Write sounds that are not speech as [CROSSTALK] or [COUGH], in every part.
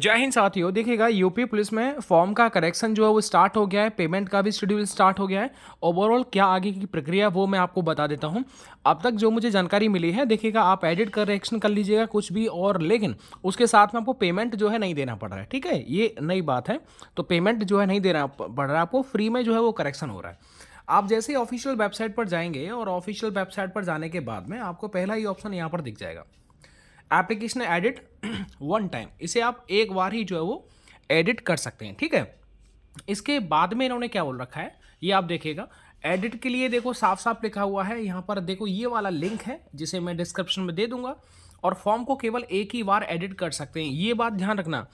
जय हिंद साथियों देखिएगा यूपी पुलिस में फॉर्म का करेक्शन जो है वो स्टार्ट हो गया है पेमेंट का भी शेड्यूल स्टार्ट हो गया है ओवरऑल क्या आगे की प्रक्रिया वो मैं आपको बता देता हूं अब तक जो मुझे जानकारी मिली है देखिएगा आप एडिट करेक्शन कर लीजिएगा कुछ भी और लेकिन उसके साथ में आपको पेमेंट जो है नहीं देना पड़ रहा है ठीक है ये नई बात है तो पेमेंट जो है नहीं देना पड़ रहा है आपको फ्री में जो है वो करेक्शन हो रहा है आप जैसे ही ऑफिशियल वेबसाइट पर जाएंगे और ऑफिशियल वेबसाइट पर जाने के बाद में आपको पहला ही ऑप्शन यहाँ पर दिख जाएगा एप्लीकेशन एडिट वन टाइम इसे आप एक बार ही जो है वो एडिट कर सकते हैं ठीक है इसके बाद में इन्होंने क्या बोल रखा है ये आप देखिएगा एडिट के लिए देखो साफ साफ लिखा हुआ है यहाँ पर देखो ये वाला लिंक है जिसे मैं डिस्क्रिप्शन में दे दूंगा और फॉर्म को केवल एक ही बार एडिट कर सकते हैं ये बात ध्यान रखना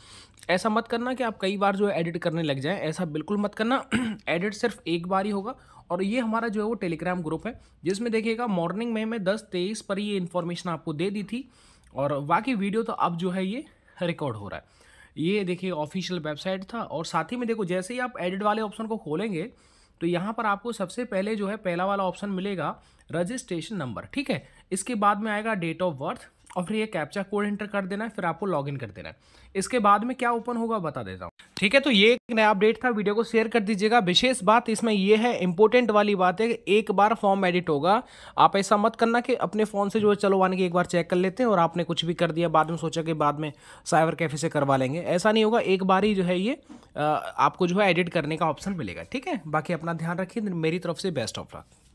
ऐसा मत करना कि आप कई बार जो है एडिट करने लग जाएं ऐसा बिल्कुल मत करना [CLEARS THROAT] एडिट सिर्फ एक बार ही होगा और ये हमारा जो है वो टेलीग्राम ग्रुप है जिसमें देखिएगा मॉर्निंग में मैं दस तेईस पर ये इन्फॉर्मेशन आपको दे दी थी और वाकई वीडियो तो अब जो है ये रिकॉर्ड हो रहा है ये देखिए ऑफिशियल वेबसाइट था और साथ ही में देखो जैसे ही आप एडिट वाले ऑप्शन को खोलेंगे तो यहाँ पर आपको सबसे पहले जो है पहला वाला ऑप्शन मिलेगा रजिस्ट्रेशन नंबर ठीक है इसके बाद में आएगा डेट ऑफ बर्थ और फिर ये कैप्चा कोड एंटर कर देना है फिर आपको लॉगिन कर देना है इसके बाद में क्या ओपन होगा बता देता हूँ ठीक है तो ये एक नया अपडेट था वीडियो को शेयर कर दीजिएगा विशेष बात इसमें यह है इंपॉर्टेंट वाली बात है कि एक बार फॉर्म एडिट होगा आप ऐसा मत करना कि अपने फ़ोन से जो है चलो वाने की एक बार चेक कर लेते हैं और आपने कुछ भी कर दिया बाद में सोचा कि बाद में साइबर कैफे से करवा लेंगे ऐसा नहीं होगा एक बार ही जो है ये आपको जो है एडिट करने का ऑप्शन मिलेगा ठीक है बाकी अपना ध्यान रखिए मेरी तरफ से बेस्ट ऑफ लक